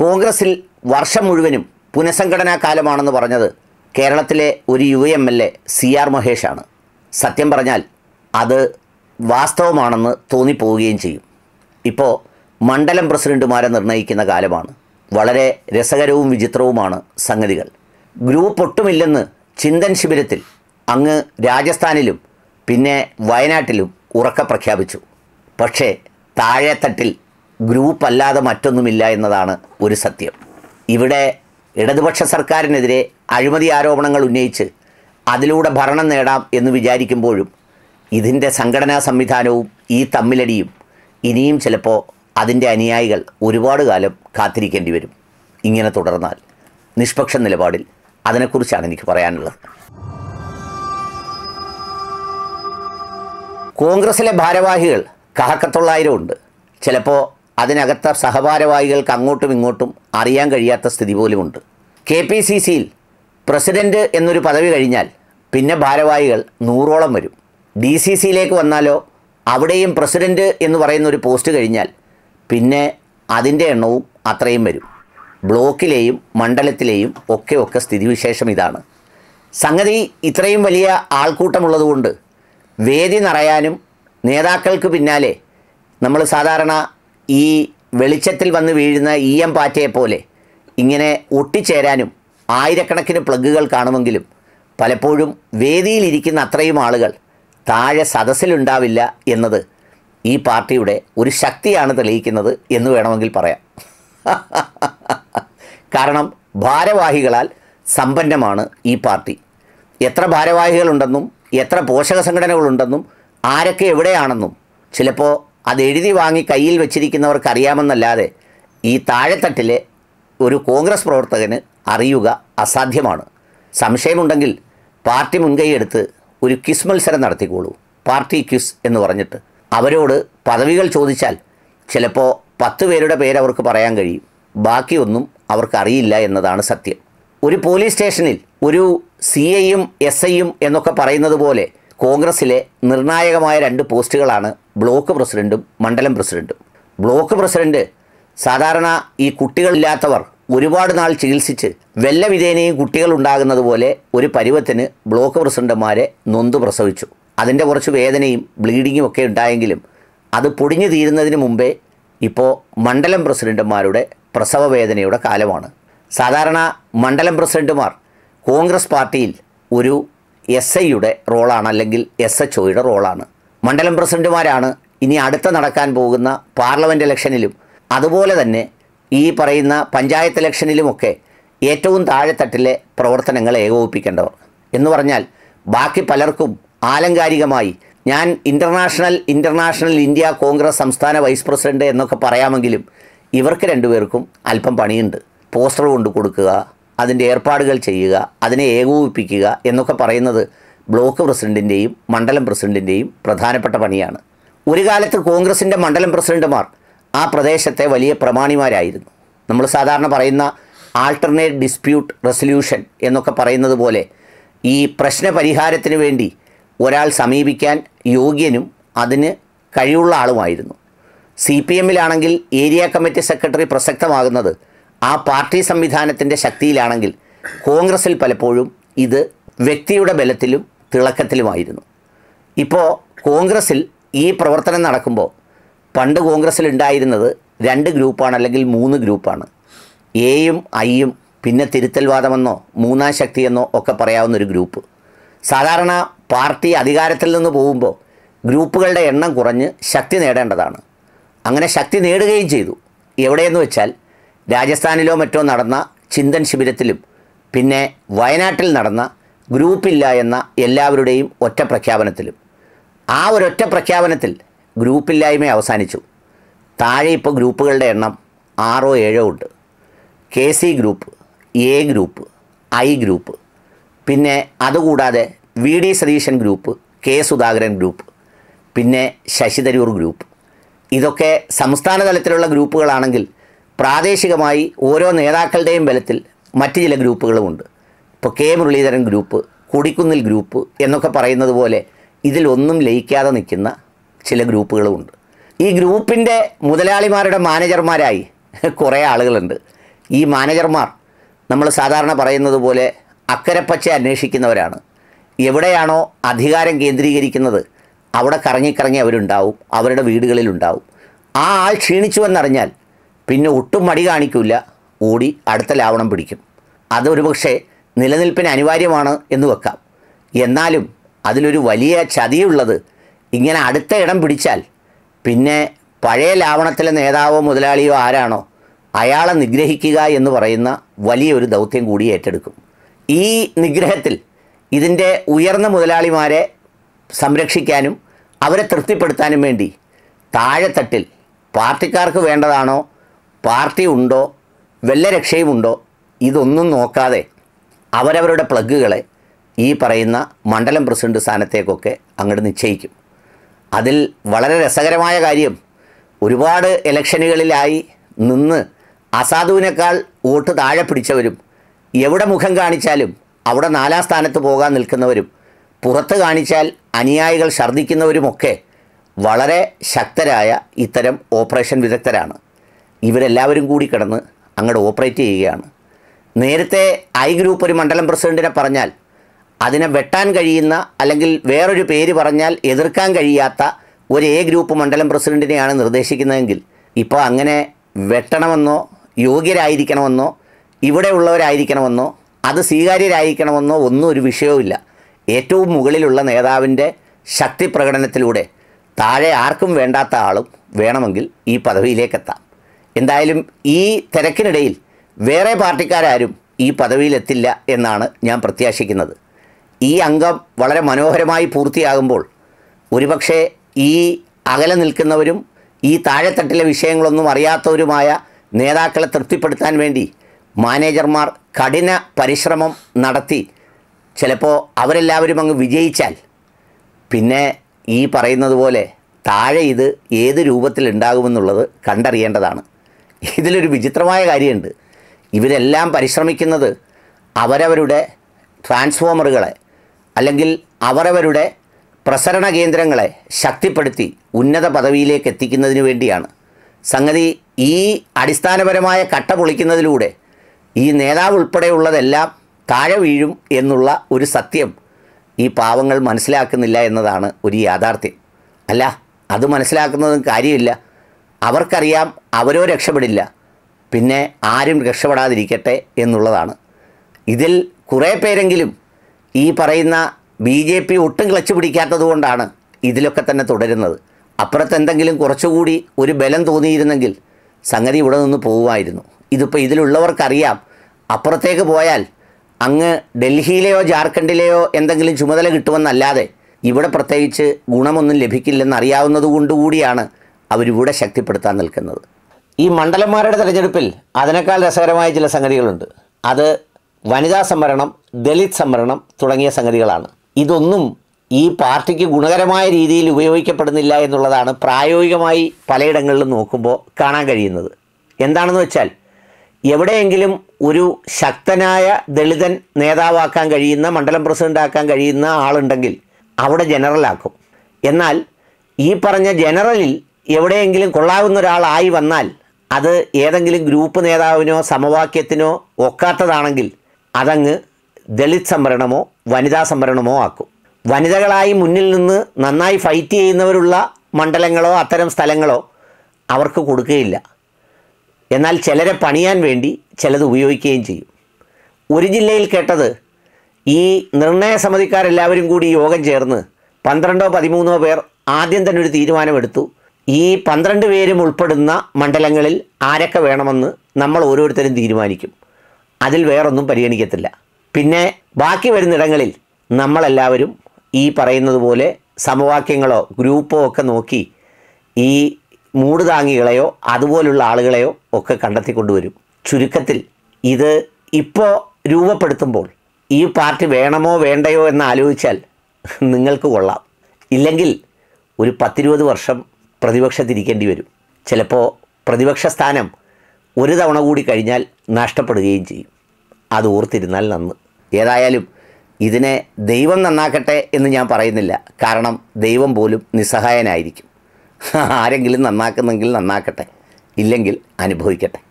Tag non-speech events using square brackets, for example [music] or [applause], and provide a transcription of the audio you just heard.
കോൺഗ്രസിൽ വർഷം മുഴുവനും പുനഃസംഘടനാ കാലമാണെന്ന് പറഞ്ഞത് കേരളത്തിലെ ഒരു U M L A C R മഹേഷാണ് സത്യം പറഞ്ഞാൽ അത് വാസ്തവമാണെന്ന് തോന്നിപ്പോവുകയും ചെയ്യും ഇപ്പോൾ മണ്ഡലം പ്രസിഡന്റുമാരെ നിർണ്ണയിക്കുന്ന കാലമാണ് വളരെ രസകരവും വിചിത്രവുമാണ് സംഗതികൾ ഗ്രൂപ്പ് ഒട്ടുമില്ലെന്ന് ചിന്തൻ ശിബിരത്തിൽ അങ്ങ് രാജസ്ഥാനിലും പിന്നെ വയനാട്ടിലും ഉറക്ക പ്രഖ്യാപിച്ചു പക്ഷേ താഴെത്തട്ടിൽ ഗ്രൂപ്പ് അല്ലാതെ മറ്റൊന്നുമില്ല എന്നതാണ് ഒരു സത്യം ഇവിടെ ഇടതുപക്ഷ സർക്കാരിനെതിരെ അഴിമതി ആരോപണങ്ങൾ ഉന്നയിച്ച് അതിലൂടെ ഭരണം നേടാം എന്ന് വിചാരിക്കുമ്പോഴും ഇതിൻ്റെ സംഘടനാ സംവിധാനവും ഈ തമ്മിലടിയും ഇനിയും ചിലപ്പോൾ അതിൻ്റെ അനുയായികൾ ഒരുപാട് കാലം കാത്തിരിക്കേണ്ടി വരും ഇങ്ങനെ തുടർന്നാൽ നിഷ്പക്ഷ നിലപാടിൽ അതിനെക്കുറിച്ചാണ് എനിക്ക് പറയാനുള്ളത് കോൺഗ്രസിലെ ഭാരവാഹികൾ കഹക്കത്തുള്ളായിരമുണ്ട് ഉണ്ട് ചിലപ്പോൾ അതിനകത്ത സഹഭാരവാഹികൾക്ക് അങ്ങോട്ടും ഇങ്ങോട്ടും അറിയാൻ കഴിയാത്ത സ്ഥിതി പോലുമുണ്ട് കെ പി സി സിയിൽ പ്രസിഡൻറ്റ് എന്നൊരു പദവി കഴിഞ്ഞാൽ പിന്നെ ഭാരവാഹികൾ നൂറോളം വരും ഡി സി സിയിലേക്ക് വന്നാലോ അവിടെയും പ്രസിഡൻറ്റ് എന്ന് പറയുന്ന ഒരു പോസ്റ്റ് കഴിഞ്ഞാൽ പിന്നെ അതിൻ്റെ എണ്ണവും അത്രയും വരും ബ്ലോക്കിലെയും മണ്ഡലത്തിലെയും ഒക്കെ ഒക്കെ സ്ഥിതിവിശേഷം ഇതാണ് സംഗതി ഇത്രയും വലിയ ആൾക്കൂട്ടമുള്ളതുകൊണ്ട് വേദി നിറയാനും നേതാക്കൾക്ക് പിന്നാലെ നമ്മൾ സാധാരണ ഈ വെളിച്ചത്തിൽ വന്ന് വീഴുന്ന ഇ എം പാറ്റയെപ്പോലെ ഇങ്ങനെ ഒട്ടിച്ചേരാനും ആയിരക്കണക്കിന് പ്ലഗുകൾ കാണുമെങ്കിലും പലപ്പോഴും വേദിയിലിരിക്കുന്ന അത്രയും ആളുകൾ താഴെ സദസ്സിലുണ്ടാവില്ല എന്നത് ഈ പാർട്ടിയുടെ ഒരു ശക്തിയാണ് തെളിയിക്കുന്നത് എന്ന് വേണമെങ്കിൽ പറയാം കാരണം ഭാരവാഹികളാൽ സമ്പന്നമാണ് ഈ പാർട്ടി എത്ര ഭാരവാഹികളുണ്ടെന്നും എത്ര പോഷക സംഘടനകളുണ്ടെന്നും ആരൊക്കെ എവിടെയാണെന്നും ചിലപ്പോൾ അത് എഴുതി വാങ്ങി കയ്യിൽ വെച്ചിരിക്കുന്നവർക്ക് അറിയാമെന്നല്ലാതെ ഈ താഴെത്തട്ടിലെ ഒരു കോൺഗ്രസ് പ്രവർത്തകന് അറിയുക അസാധ്യമാണ് സംശയമുണ്ടെങ്കിൽ പാർട്ടി മുൻകൈയെടുത്ത് ഒരു ക്വിസ് മത്സരം നടത്തിക്കോളൂ പാർട്ടി ക്വിസ് എന്ന് പറഞ്ഞിട്ട് അവരോട് പദവികൾ ചോദിച്ചാൽ ചിലപ്പോൾ പത്ത് പേരുടെ പേര് അവർക്ക് പറയാൻ കഴിയും ബാക്കിയൊന്നും അവർക്ക് അറിയില്ല എന്നതാണ് സത്യം ഒരു പോലീസ് സ്റ്റേഷനിൽ ഒരു സി ഐയും എസ് ഐയും എന്നൊക്കെ പറയുന്നത് പോലെ കോൺഗ്രസ്സിലെ നിർണായകമായ രണ്ട് പോസ്റ്റുകളാണ് ബ്ലോക്ക് പ്രസിഡൻറ്റും മണ്ഡലം പ്രസിഡൻറ്റും ബ്ലോക്ക് പ്രസിഡൻറ്റ് സാധാരണ ഈ കുട്ടികളില്ലാത്തവർ ഒരുപാട് നാൾ ചികിത്സിച്ച് വെല്ലവിധേനയും കുട്ടികൾ ഉണ്ടാകുന്നത് പോലെ ഒരു പരുവത്തിന് ബ്ലോക്ക് പ്രസിഡൻ്റുമാരെ നൊന്തു പ്രസവിച്ചു അതിൻ്റെ കുറച്ച് വേദനയും ബ്ലീഡിങ്ങും ഒക്കെ ഉണ്ടായെങ്കിലും അത് പൊടിഞ്ഞു തീരുന്നതിന് മുമ്പേ ഇപ്പോൾ മണ്ഡലം പ്രസിഡൻറ്റുമാരുടെ പ്രസവ വേദനയുടെ കാലമാണ് സാധാരണ മണ്ഡലം പ്രസിഡന്റുമാർ കോൺഗ്രസ് പാർട്ടിയിൽ ഒരു എസ് ഐയുടെ റോളാണ് അല്ലെങ്കിൽ എസ് എച്ച് ഒയുടെ റോളാണ് മണ്ഡലം പ്രസിഡന്റുമാരാണ് ഇനി അടുത്ത നടക്കാൻ പോകുന്ന പാർലമെൻ്റ് ഇലക്ഷനിലും അതുപോലെ തന്നെ ഈ പറയുന്ന പഞ്ചായത്ത് ഇലക്ഷനിലുമൊക്കെ ഏറ്റവും താഴെത്തട്ടിലെ പ്രവർത്തനങ്ങൾ ഏകോപിപ്പിക്കേണ്ടവർ എന്ന് പറഞ്ഞാൽ ബാക്കി പലർക്കും ആലങ്കാരികമായി ഞാൻ ഇൻ്റർനാഷണൽ ഇൻ്റർനാഷണൽ ഇന്ത്യ കോൺഗ്രസ് സംസ്ഥാന വൈസ് പ്രസിഡന്റ് എന്നൊക്കെ പറയാമെങ്കിലും ഇവർക്ക് രണ്ടുപേർക്കും അല്പം പണിയുണ്ട് പോസ്റ്റർ കൊണ്ടു കൊടുക്കുക അതിൻ്റെ ഏർപ്പാടുകൾ ചെയ്യുക അതിനെ ഏകോപിപ്പിക്കുക എന്നൊക്കെ പറയുന്നത് ബ്ലോക്ക് പ്രസിഡൻറ്റിൻ്റെയും മണ്ഡലം പ്രസിഡൻറ്റിൻ്റെയും പ്രധാനപ്പെട്ട പണിയാണ് ഒരു കാലത്ത് കോൺഗ്രസിൻ്റെ മണ്ഡലം പ്രസിഡൻറ്റുമാർ ആ പ്രദേശത്തെ വലിയ പ്രമാണിമാരായിരുന്നു നമ്മൾ സാധാരണ പറയുന്ന ആൾട്ടർനേറ്റ് ഡിസ്പ്യൂട്ട് റെസൊല്യൂഷൻ എന്നൊക്കെ പറയുന്നത് പോലെ ഈ പ്രശ്ന പരിഹാരത്തിന് വേണ്ടി ഒരാൾ സമീപിക്കാൻ യോഗ്യനും അതിന് കഴിവുള്ള ആളുമായിരുന്നു സി പി എമ്മിലാണെങ്കിൽ ഏരിയ കമ്മിറ്റി സെക്രട്ടറി പ്രസക്തമാകുന്നത് ആ പാർട്ടി സംവിധാനത്തിൻ്റെ ശക്തിയിലാണെങ്കിൽ കോൺഗ്രസിൽ പലപ്പോഴും ഇത് വ്യക്തിയുടെ ബലത്തിലും തിളക്കത്തിലുമായിരുന്നു ഇപ്പോൾ കോൺഗ്രസ്സിൽ ഈ പ്രവർത്തനം നടക്കുമ്പോൾ പണ്ട് കോൺഗ്രസ്സിൽ ഉണ്ടായിരുന്നത് രണ്ട് ഗ്രൂപ്പാണ് അല്ലെങ്കിൽ മൂന്ന് ഗ്രൂപ്പാണ് എയും ഐയും പിന്നെ തിരുത്തൽവാദമെന്നോ മൂന്നാം ശക്തിയെന്നോ ഒക്കെ പറയാവുന്നൊരു ഗ്രൂപ്പ് സാധാരണ പാർട്ടി അധികാരത്തിൽ നിന്ന് പോകുമ്പോൾ ഗ്രൂപ്പുകളുടെ എണ്ണം കുറഞ്ഞ് ശക്തി നേടേണ്ടതാണ് അങ്ങനെ ശക്തി നേടുകയും ചെയ്തു എവിടെയെന്ന് വെച്ചാൽ രാജസ്ഥാനിലോ മറ്റോ നടന്ന ചിന്തൻ ശിബിരത്തിലും പിന്നെ വയനാട്ടിൽ നടന്ന ഗ്രൂപ്പില്ല എന്ന എല്ലാവരുടെയും ഒറ്റ പ്രഖ്യാപനത്തിലും ആ ഒരൊറ്റ പ്രഖ്യാപനത്തിൽ ഗ്രൂപ്പില്ലായ്മ അവസാനിച്ചു താഴെ ഇപ്പോൾ ഗ്രൂപ്പുകളുടെ എണ്ണം ആറോ ഏഴോ ഉണ്ട് K C group A group I group പിന്നെ അതുകൂടാതെ V D Satheesan group K Sudhakaran group പിന്നെ ശശിതരൂർ ഗ്രൂപ്പ് ഇതൊക്കെ സംസ്ഥാന തലത്തിലുള്ള ഗ്രൂപ്പുകളാണെങ്കിൽ പ്രാദേശികമായി ഓരോ നേതാക്കളുടെയും ബലത്തിൽ മറ്റ് ചില ഗ്രൂപ്പുകളുമുണ്ട് ഇപ്പോൾ K Muraleedharan group Kodikunnil group എന്നൊക്കെ പറയുന്നത് പോലെ ഇതിലൊന്നും ലയിക്കാതെ നിൽക്കുന്ന ചില ഗ്രൂപ്പുകളുമുണ്ട് ഈ ഗ്രൂപ്പിൻ്റെ മുതലാളിമാരുടെ മാനേജർമാരായി കുറേ ആളുകളുണ്ട് ഈ മാനേജർമാർ നമ്മൾ സാധാരണ പറയുന്നത് പോലെ അക്കരപ്പച്ച അന്വേഷിക്കുന്നവരാണ് എവിടെയാണോ അധികാരം കേന്ദ്രീകരിക്കുന്നത് അവിടെ കറങ്ങിക്കറങ്ങി അവരുണ്ടാവും അവരുടെ വീടുകളിലുണ്ടാവും ആ ആൾ ക്ഷീണിച്ചു എന്നറിഞ്ഞാൽ പിന്നെ ഒട്ടും മടി കാണിക്കില്ല ഓടി അടുത്ത ലാവണം പിടിക്കും അതൊരു പക്ഷേ നിലനിൽപ്പിന് അനിവാര്യമാണ് എന്ന് വെക്കാം എന്നാലും അതിലൊരു വലിയ ചതിയുള്ളത് ഇങ്ങനെ അടുത്ത ഇടം പിടിച്ചാൽ പിന്നെ പഴയ ലാവണത്തിലെ നേതാവോ മുതലാളിയോ ആരാണോ അയാളെ നിഗ്രഹിക്കുക എന്ന് പറയുന്ന വലിയൊരു ദൗത്യം കൂടി ഏറ്റെടുക്കും ഈ നിഗ്രഹത്തിൽ ഇതിൻ്റെ ഉയർന്ന മുതലാളിമാരെ സംരക്ഷിക്കാനും അവരെ തൃപ്തിപ്പെടുത്താനും വേണ്ടി താഴെത്തട്ടിൽ പാർട്ടിക്കാർക്ക് വേണ്ടതാണോ പാർട്ടി ഉണ്ടോ വെല്ലരക്ഷയുമുണ്ടോ ഇതൊന്നും നോക്കാതെ അവരവരുടെ പ്ലഗുകളെ ഈ പറയുന്ന മണ്ഡലം പ്രസിഡന്റ് സ്ഥാനത്തേക്കൊക്കെ അങ്ങോട്ട് നിശ്ചയിക്കും അതിൽ വളരെ രസകരമായ കാര്യം ഒരുപാട് ഇലക്ഷനുകളിലായി നിന്ന് അസാധുവിനേക്കാൾ വോട്ട് താഴെ പിടിച്ചവരും എവിടെ മുഖം കാണിച്ചാലും അവിടെ നാലാം സ്ഥാനത്ത് പോകാൻ നിൽക്കുന്നവരും പുറത്ത് കാണിച്ചാൽ അനുയായികൾ ഛർദ്ദിക്കുന്നവരുമൊക്കെ വളരെ ശക്തരായ ഇത്തരം ഓപ്പറേഷൻ വിദഗ്ധരാണ് ഇവരെല്ലാവരും കൂടി കിടന്ന് അങ്ങോട്ട് ഓപ്പറേറ്റ് ചെയ്യുകയാണ് നേരത്തെ ഐ ഗ്രൂപ്പ് ഒരു മണ്ഡലം പ്രസിഡന്റിനെ പറഞ്ഞാൽ അതിനെ വെട്ടാൻ കഴിയുന്ന അല്ലെങ്കിൽ വേറൊരു പേര് പറഞ്ഞാൽ എതിർക്കാൻ കഴിയാത്ത ഒരു എ ഗ്രൂപ്പ് മണ്ഡലം പ്രസിഡന്റിനെയാണ് നിർദ്ദേശിക്കുന്നതെങ്കിൽ ഇപ്പോൾ അങ്ങനെ വെട്ടണമെന്നോ യോഗ്യരായിരിക്കണമെന്നോ ഇവിടെ ഉള്ളവരായിരിക്കണമെന്നോ അത് സ്വീകാര്യരായിരിക്കണമെന്നോ ഒന്നും ഒരു വിഷയവുമില്ല ഏറ്റവും മുകളിലുള്ള നേതാവിൻ്റെ ശക്തി പ്രകടനത്തിലൂടെ താഴെ ആർക്കും വേണ്ടാത്ത ആളും വേണമെങ്കിൽ ഈ പദവിയിലേക്കെത്താം എന്തായാലും ഈ തിരക്കിനിടയിൽ വേറെ പാർട്ടിക്കാരും ഈ പദവിയിലെത്തില്ല എന്നാണ് ഞാൻ പ്രത്യാശിക്കുന്നത് ഈ അംഗം വളരെ മനോഹരമായി പൂർത്തിയാകുമ്പോൾ ഒരുപക്ഷെ ഈ അകലെ നിൽക്കുന്നവരും ഈ താഴെത്തട്ടിലെ വിഷയങ്ങളൊന്നും അറിയാത്തവരുമായ നേതാക്കളെ തൃപ്തിപ്പെടുത്താൻ വേണ്ടി മാനേജർമാർ കഠിന പരിശ്രമം നടത്തി ചിലപ്പോൾ അവരെല്ലാവരും അങ്ങ് വിജയിച്ചാൽ പിന്നെ ഈ പറയുന്നത് പോലെ താഴെ ഇത് ഏത് രൂപത്തിലുണ്ടാകുമെന്നുള്ളത് കണ്ടറിയേണ്ടതാണ് ഇതിലൊരു വിചിത്രമായ കാര്യമുണ്ട് ഇവരെല്ലാം പരിശ്രമിക്കുന്നത് അവരവരുടെ ട്രാൻസ്ഫോമറുകളെ അല്ലെങ്കിൽ അവരവരുടെ പ്രസരണ കേന്ദ്രങ്ങളെ ശക്തിപ്പെടുത്തി ഉന്നത പദവിയിലേക്ക് എത്തിക്കുന്നതിന് വേണ്ടിയാണ് സംഗതി ഈ അടിസ്ഥാനപരമായ കട്ട പൊളിക്കുന്നതിലൂടെ ഈ നേതാവ് ഉൾപ്പെടെയുള്ളതെല്ലാം താഴെ വീഴും എന്നുള്ള ഒരു സത്യം ഈ പാവങ്ങൾ മനസ്സിലാക്കുന്നില്ല എന്നതാണ് ഒരു യാഥാർത്ഥ്യം അല്ല അത് മനസ്സിലാക്കുന്നതും കാര്യമില്ല അവർക്കറിയാം അവരോ രക്ഷപ്പെടില്ല പിന്നെ ആരും രക്ഷപ്പെടാതിരിക്കട്ടെ എന്നുള്ളതാണ് ഇതിൽ കുറേ പേരെങ്കിലും ഈ പറയുന്ന ബി ജെ പി ഒട്ടും ക്ലച്ച് പിടിക്കാത്തത് കൊണ്ടാണ് ഇതിലൊക്കെ തന്നെ തുടരുന്നത് അപ്പുറത്തെന്തെങ്കിലും കുറച്ചുകൂടി ഒരു ബലം തോന്നിയിരുന്നെങ്കിൽ സംഗതി ഇവിടെ നിന്ന് പോകുമായിരുന്നു ഇതിപ്പോൾ ഇതിലുള്ളവർക്കറിയാം അപ്പുറത്തേക്ക് പോയാൽ അങ്ങ് ഡൽഹിയിലെയോ ജാർഖണ്ഡിലെയോ എന്തെങ്കിലും ചുമതല കിട്ടുമെന്നല്ലാതെ ഇവിടെ പ്രത്യേകിച്ച് ഗുണമൊന്നും ലഭിക്കില്ലെന്ന് അറിയാവുന്നതുകൊണ്ടുകൂടിയാണ് അവരിവിടെ ശക്തിപ്പെടുത്താൻ നിൽക്കുന്നത് ഈ മണ്ഡലന്മാരുടെ തെരഞ്ഞെടുപ്പിൽ അതിനേക്കാൾ രസകരമായ ചില സംഗതികളുണ്ട് അത് വനിതാ സംവരണം ദളിത് സംവരണം തുടങ്ങിയ സംഗതികളാണ് ഇതൊന്നും ഈ പാർട്ടിക്ക് ഗുണകരമായ രീതിയിൽ ഉപയോഗിക്കപ്പെടുന്നില്ല എന്നുള്ളതാണ് പ്രായോഗികമായി പലയിടങ്ങളിലും നോക്കുമ്പോൾ കാണാൻ കഴിയുന്നത് എന്താണെന്ന് വെച്ചാൽ എവിടെയെങ്കിലും ഒരു ശക്തനായ ദളിതൻ നേതാവാക്കാൻ കഴിയുന്ന മണ്ഡലം പ്രസിഡന്റ് ആക്കാൻ കഴിയുന്ന ആളുണ്ടെങ്കിൽ അവിടെ ജനറലാക്കും എന്നാൽ ഈ പറഞ്ഞ ജനറലിൽ എവിടെയെങ്കിലും കൊള്ളാവുന്ന ഒരാളായി വന്നാൽ അത് ഏതെങ്കിലും ഗ്രൂപ്പ് നേതാവിനോ സമവാക്യത്തിനോ ഒക്കാത്തതാണെങ്കിൽ അതങ്ങ് ദളിത് സംവരണമോ വനിതാ സംവരണമോ ആക്കും വനിതകളായി മുന്നിൽ നിന്ന് നന്നായി ഫൈറ്റ് ചെയ്യുന്നവരുള്ള മണ്ഡലങ്ങളോ അത്തരം സ്ഥലങ്ങളോ അവർക്ക് കൊടുക്കുകയില്ല എന്നാൽ ചിലരെ പണിയാൻ വേണ്ടി ചിലത് ഉപയോഗിക്കുകയും ചെയ്യും ഒരു ജില്ലയിൽ കേട്ടത് ഈ നിർണയ സമിതിക്കാരെല്ലാവരും കൂടി യോഗം ചേർന്ന് പന്ത്രണ്ടോ പതിമൂന്നോ പേർ ആദ്യം തന്നെ ഒരു തീരുമാനമെടുത്തു ഈ പന്ത്രണ്ട് പേരും ഉൾപ്പെടുന്ന മണ്ഡലങ്ങളിൽ ആരൊക്കെ വേണമെന്ന് നമ്മൾ ഓരോരുത്തരും തീരുമാനിക്കും അതിൽ വേറൊന്നും പരിഗണിക്കത്തില്ല പിന്നെ ബാക്കി വരുന്നിടങ്ങളിൽ നമ്മളെല്ലാവരും ഈ പറയുന്നത് പോലെ സമവാക്യങ്ങളോ ഗ്രൂപ്പോ ഒക്കെ നോക്കി ഈ മൂടുതാങ്ങികളെയോ അതുപോലുള്ള ആളുകളെയോ ഒക്കെ കണ്ടെത്തി കൊണ്ടുവരും ചുരുക്കത്തിൽ ഇത് ഇപ്പോൾ രൂപപ്പെടുത്തുമ്പോൾ ഈ പാർട്ടി വേണമോ വേണ്ടയോ എന്ന് ആലോചിച്ചാൽ നിങ്ങൾക്ക് കൊള്ളാം ഇല്ലെങ്കിൽ ഒരു പത്തിരുപത് വർഷം പ്രതിപക്ഷത്തിരിക്കേണ്ടി വരും ചിലപ്പോൾ പ്രതിപക്ഷ സ്ഥാനം ഒരു തവണ കൂടി കഴിഞ്ഞാൽ നഷ്ടപ്പെടുകയും ചെയ്യും അത് ഓർത്തിരുന്നാൽ നന്ന് ഏതായാലും ഇതിനെ ദൈവം നന്നാക്കട്ടെ എന്ന് ഞാൻ പറയുന്നില്ല കാരണം ദൈവം പോലും നിസ്സഹായനായിരിക്കും [laughs] ആരെങ്കിലും നന്നാക്കുന്നെങ്കിൽ നന്നാക്കട്ടെ ഇല്ലെങ്കിൽ അനുഭവിക്കട്ടെ